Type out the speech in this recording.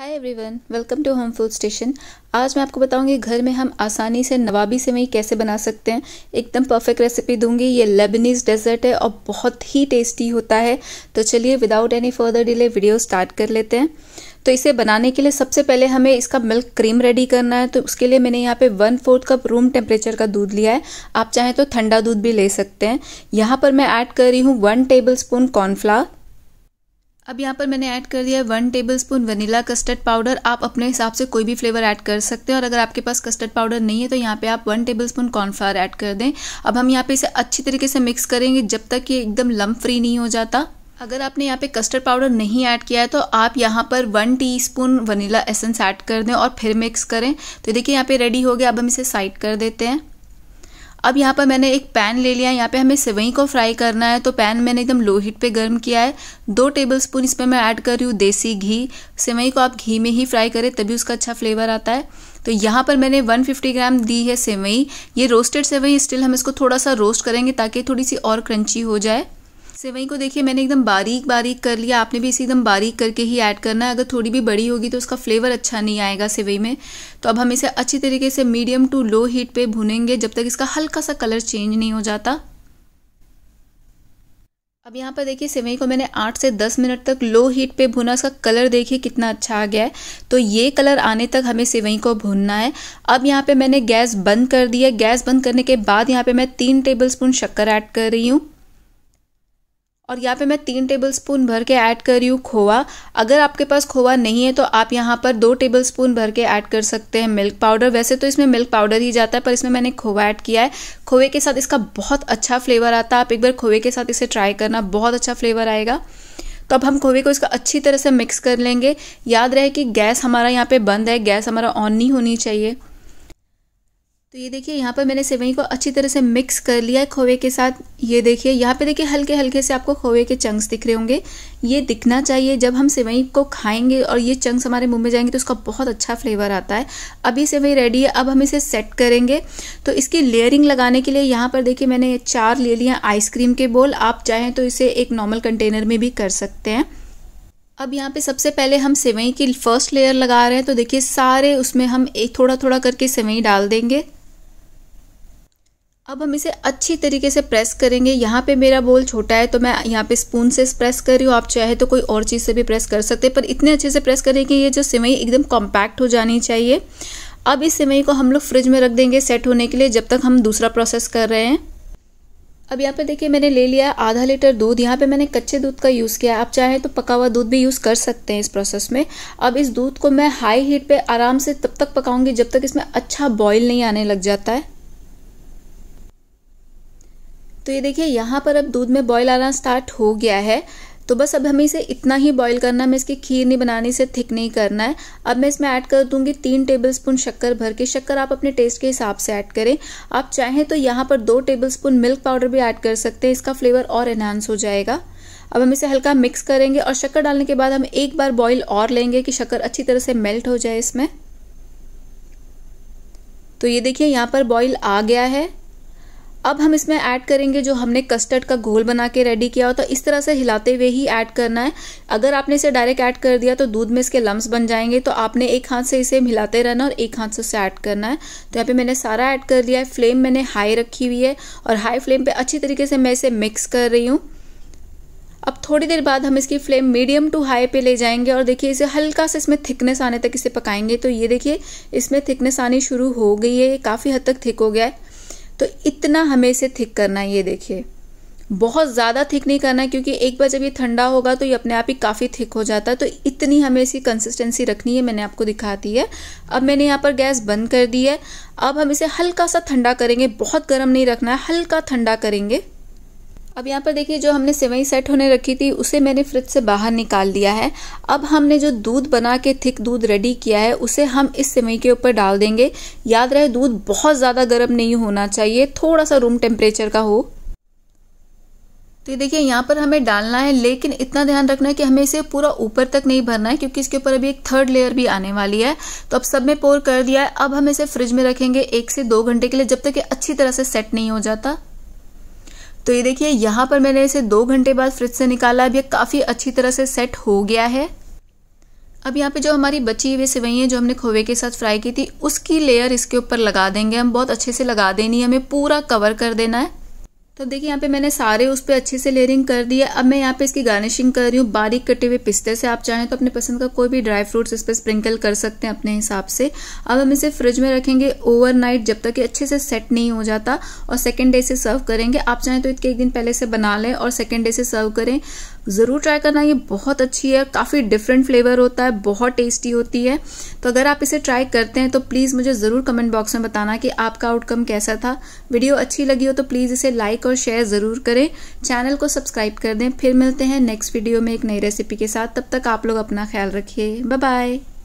hi everyone welcome to Home Food Station आज मैं आपको बताऊंगी घर में हम आसानी से नवाबी सेवई कैसे बना सकते हैं एकदम परफेक्ट रेसिपी दूंगी ये लेबनीज डेजर्ट है और बहुत ही टेस्टी होता है तो चलिए without any further delay video start कर लेते हैं तो इसे बनाने के लिए सबसे पहले हमें इसका मिल्क क्रीम रेडी करना है तो उसके लिए मैंने यहाँ पे one fourth cup room temperature का दूध लिया है आप चाहें तो ठंडा दूध भी ले सकते हैं यहाँ पर मैं ऐड कर रही हूँ वन टेबल स्पून कॉर्नफ्लावर अब यहाँ पर मैंने ऐड कर दिया है one tablespoon vanilla custard powder आप अपने हिसाब से कोई भी फ्लेवर ऐड कर सकते हैं और अगर आपके पास कस्टर्ड पाउडर नहीं है तो यहाँ पे आप one tablespoon cornflour add कर दें अब हम यहाँ पे इसे अच्छी तरीके से मिक्स करेंगे जब तक ये एकदम लम्प फ्री नहीं हो जाता अगर आपने यहाँ पे कस्टर्ड पाउडर नहीं ऐड किया है तो आप यहाँ पर one teaspoon vanilla essence add कर दें और फिर मिक्स करें तो देखिए यहाँ पे रेडी हो गया अब हम इसे साइड कर देते हैं अब यहाँ पर मैंने एक पैन ले लिया है यहाँ पे हमें सेवई को फ्राई करना है तो पैन मैंने एकदम लो हीट पे गर्म किया है दो टेबल स्पून इसमें मैं ऐड कर रही हूँ देसी घी सेवई को आप घी में ही फ्राई करें तभी उसका अच्छा फ्लेवर आता है तो यहाँ पर मैंने 150 ग्राम दी है सेवई ये रोस्टेड सेवई स्टिल हम इसको थोड़ा सा रोस्ट करेंगे ताकि थोड़ी सी और क्रंची हो जाए सेवई को देखिए मैंने एकदम बारीक बारीक कर लिया आपने भी इसे एकदम बारीक करके ही ऐड करना है अगर थोड़ी भी बड़ी होगी तो उसका फ्लेवर अच्छा नहीं आएगा सेवई में तो अब हम इसे अच्छी तरीके से मीडियम टू लो हीट पे भुनेंगे जब तक इसका हल्का सा कलर चेंज नहीं हो जाता अब यहाँ पर देखिए सेवई को मैंने आठ से दस मिनट तक लो हीट पे भुना उसका कलर देखिए कितना अच्छा आ गया है तो ये कलर आने तक हमें सेवई को भूनना है अब यहाँ पे मैंने गैस बंद कर दिया गैस बंद करने के बाद यहाँ पे मैं तीन टेबलस्पून शक्कर ऐड कर रही हूँ और यहाँ पे मैं तीन टेबल स्पून भर के ऐड कर रही हूँ खोवा अगर आपके पास खोवा नहीं है तो आप यहाँ पर दो टेबल स्पून भर के ऐड कर सकते हैं मिल्क पाउडर वैसे तो इसमें मिल्क पाउडर ही जाता है पर इसमें मैंने खोवा ऐड किया है खोए के साथ इसका बहुत अच्छा फ्लेवर आता है आप एक बार खोए के साथ इसे ट्राई करना बहुत अच्छा फ्लेवर आएगा तो अब हम खोए को इसका अच्छी तरह से मिक्स कर लेंगे याद रहे कि गैस हमारा यहाँ पर बंद है गैस हमारा ऑन नहीं होनी चाहिए तो ये देखिए यहाँ पर मैंने सेवई को अच्छी तरह से मिक्स कर लिया है खोए के साथ ये देखिए यहाँ पे देखिए हल्के हल्के से आपको खोए के चंक्स दिख रहे होंगे ये दिखना चाहिए जब हम सेवई को खाएंगे और ये चंक्स हमारे मुंह में जाएंगे तो उसका बहुत अच्छा फ्लेवर आता है अभी सेवई रेडी है अब हम इसे सेट करेंगे तो इसकी लेयरिंग लगाने के लिए यहाँ पर देखिए मैंने चार ले लिए आइसक्रीम के बोल आप चाहें तो इसे एक नॉर्मल कंटेनर में भी कर सकते हैं अब यहाँ पे सबसे पहले हम सेवई की फर्स्ट लेयर लगा रहे हैं तो देखिए सारे उसमें हम एक थोड़ा थोड़ा करके सेवई डाल देंगे अब हम इसे अच्छी तरीके से प्रेस करेंगे यहाँ पे मेरा बोल छोटा है तो मैं यहाँ पे स्पून से प्रेस कर रही हूँ आप चाहे तो कोई और चीज़ से भी प्रेस कर सकते हैं पर इतने अच्छे से प्रेस करें कि ये जो सिवई एकदम कॉम्पैक्ट हो जानी चाहिए अब इस सिवई को हम लोग फ्रिज में रख देंगे सेट होने के लिए जब तक हम दूसरा प्रोसेस कर रहे हैं अब यहाँ पे देखिए मैंने ले लिया आधा लीटर दूध यहाँ पे मैंने कच्चे दूध का यूज़ किया आप चाहें तो पका हुआ दूध भी यूज़ कर सकते हैं इस प्रोसेस में अब इस दूध को मैं हाई हीट पे आराम से तब तक पकाऊंगी जब तक इसमें अच्छा बॉईल नहीं आने लग जाता है तो ये देखिए यहाँ पर अब दूध में बॉयल आना स्टार्ट हो गया है तो बस अब हमें इसे इतना ही बॉईल करना है मैं इसकी खीर नहीं बनानी से थिक नहीं करना है अब मैं इसमें ऐड कर दूंगी तीन टेबल स्पून शक्कर भर के शक्कर आप अपने टेस्ट के हिसाब से ऐड करें आप चाहें तो यहाँ पर दो टेबल स्पून मिल्क पाउडर भी ऐड कर सकते हैं इसका फ्लेवर और एनहांस हो जाएगा अब हम इसे हल्का मिक्स करेंगे और शक्कर डालने के बाद हम एक बार बॉयल और लेंगे कि शक्कर अच्छी तरह से मेल्ट हो जाए इसमें तो ये देखिए यहाँ पर बॉयल आ गया है अब हम इसमें ऐड करेंगे जो हमने कस्टर्ड का घोल बना के रेडी किया हो तो इस तरह से हिलाते हुए ही ऐड करना है अगर आपने इसे डायरेक्ट ऐड कर दिया तो दूध में इसके लम्स बन जाएंगे तो आपने एक हाथ से इसे हिलाते रहना और एक हाथ से उसे ऐड करना है तो यहाँ पे मैंने सारा ऐड कर लिया है फ्लेम मैंने हाई रखी हुई है और हाई फ्लेम पर अच्छी तरीके से मैं इसे मिक्स कर रही हूँ अब थोड़ी देर बाद हम इसकी फ्लेम मीडियम टू हाई पे ले जाएंगे और देखिए इसे हल्का से इसमें थिकनेस आने तक इसे पकाएंगे तो ये देखिए इसमें थिकनेस आनी शुरू हो गई है ये काफ़ी हद तक थिक हो गया है तो इतना हमें इसे थिक करना है ये देखिए बहुत ज़्यादा थिक नहीं करना है क्योंकि एक बार जब ये ठंडा होगा तो ये अपने आप ही काफ़ी थिक हो जाता है तो इतनी हमें इसी कंसिस्टेंसी रखनी है मैंने आपको दिखाती है अब मैंने यहाँ पर गैस बंद कर दी है अब हम इसे हल्का सा ठंडा करेंगे बहुत गर्म नहीं रखना है हल्का ठंडा करेंगे अब यहाँ पर देखिए जो हमने सेवई सेट होने रखी थी उसे मैंने फ्रिज से बाहर निकाल दिया है अब हमने जो दूध बना के थिक दूध रेडी किया है उसे हम इस सेवई के ऊपर डाल देंगे याद रहे दूध बहुत ज़्यादा गर्म नहीं होना चाहिए थोड़ा सा रूम टेम्परेचर का हो तो देखिए यहाँ पर हमें डालना है लेकिन इतना ध्यान रखना है कि हमें इसे पूरा ऊपर तक नहीं भरना है क्योंकि इसके ऊपर अभी एक थर्ड लेयर भी आने वाली है तो अब सब में पोर कर दिया है अब हम इसे फ्रिज में रखेंगे एक से दो घंटे के लिए जब तक ये अच्छी तरह से सेट नहीं हो जाता तो ये देखिए यहाँ पर मैंने इसे दो घंटे बाद फ्रिज से निकाला अब ये काफ़ी अच्छी तरह से सेट हो गया है अब यहाँ पे जो हमारी बची हुई सिवैयाँ जो हमने खोवे के साथ फ्राई की थी उसकी लेयर इसके ऊपर लगा देंगे हम बहुत अच्छे से लगा देनी है हमें पूरा कवर कर देना है तो देखिए यहाँ पे मैंने सारे उस पर अच्छे से लेयरिंग कर दी है अब मैं यहाँ पे इसकी गार्निशिंग कर रही हूँ बारीक कटे हुए पिस्ते से आप चाहें तो अपने पसंद का कोई भी ड्राई फ्रूट्स इस पर स्प्रिंकल कर सकते हैं अपने हिसाब से अब हम इसे फ्रिज में रखेंगे ओवरनाइट जब तक कि अच्छे से सेट नहीं हो जाता और सेकेंड डे से सर्व करेंगे आप चाहें तो इसके एक दिन पहले से बना लें और सेकेंड डे से सर्व करें ज़रूर ट्राई करना ये बहुत अच्छी है काफ़ी डिफरेंट फ्लेवर होता है बहुत टेस्टी होती है तो अगर आप इसे ट्राई करते हैं तो प्लीज़ मुझे ज़रूर कमेंट बॉक्स में बताना कि आपका आउटकम कैसा था वीडियो अच्छी लगी हो तो प्लीज़ इसे लाइक और शेयर ज़रूर करें चैनल को सब्सक्राइब कर दें फिर मिलते हैं नेक्स्ट वीडियो में एक नई रेसिपी के साथ तब तक आप लोग अपना ख्याल रखिए बाय